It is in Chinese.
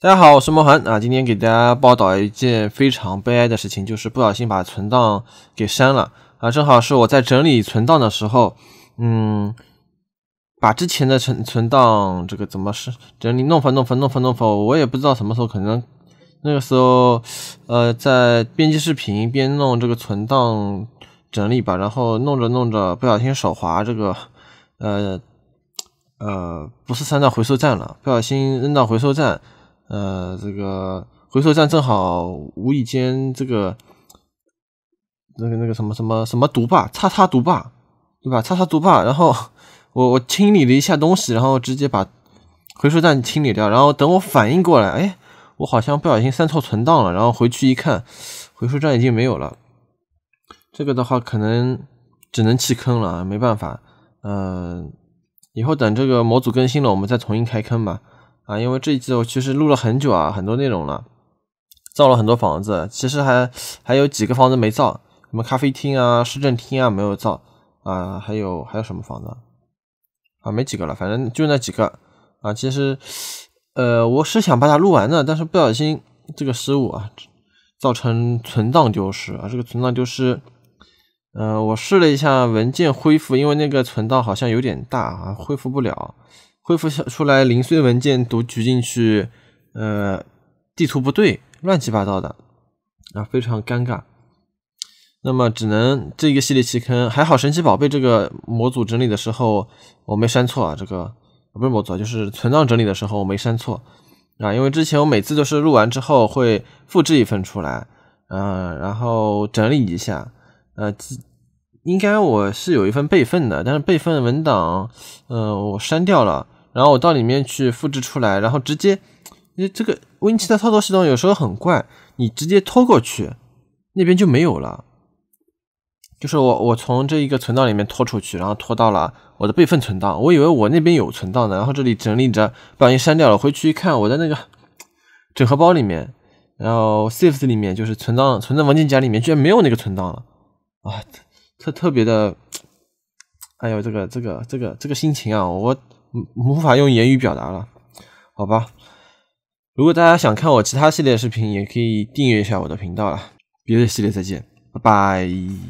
大家好，我是莫寒啊。今天给大家报道一件非常悲哀的事情，就是不小心把存档给删了啊。正好是我在整理存档的时候，嗯，把之前的存存档这个怎么是整理弄翻弄翻弄翻弄翻，我也不知道什么时候可能那个时候呃在编辑视频边弄这个存档整理吧，然后弄着弄着不小心手滑，这个呃呃不是删到回收站了，不小心扔到回收站。呃，这个回收站正好无意间这个那个那个什么什么什么毒霸叉叉毒霸，对吧？叉叉毒霸，然后我我清理了一下东西，然后直接把回收站清理掉。然后等我反应过来，哎，我好像不小心删错存档了。然后回去一看，回收站已经没有了。这个的话可能只能弃坑了，没办法。嗯，以后等这个模组更新了，我们再重新开坑吧。啊，因为这一集我其实录了很久啊，很多内容了，造了很多房子，其实还还有几个房子没造，什么咖啡厅啊、市政厅啊没有造啊，还有还有什么房子啊？没几个了，反正就那几个啊。其实，呃，我是想把它录完的，但是不小心这个失误啊，造成存档丢失啊。这个存档丢失，呃，我试了一下文件恢复，因为那个存档好像有点大啊，恢复不了。恢复出出来零碎文件读取进去，呃，地图不对，乱七八糟的，啊，非常尴尬。那么只能这个系列弃坑。还好神奇宝贝这个模组整理的时候我没删错啊，这个不是模组，就是存档整理的时候我没删错啊，因为之前我每次都是录完之后会复制一份出来，嗯，然后整理一下，呃，应该我是有一份备份的，但是备份文档，嗯，我删掉了。然后我到里面去复制出来，然后直接，因为这个 Win7 的操作系统有时候很怪，你直接拖过去，那边就没有了。就是我我从这一个存档里面拖出去，然后拖到了我的备份存档，我以为我那边有存档的，然后这里整理着，不小心删掉了。回去一看，我在那个整合包里面，然后 s a f e s 里面就是存档，存在文件夹里面居然没有那个存档了，啊，特特别的。还有这个这个这个这个心情啊，我无法用言语表达了，好吧。如果大家想看我其他系列视频，也可以订阅一下我的频道了。别的系列再见，拜拜。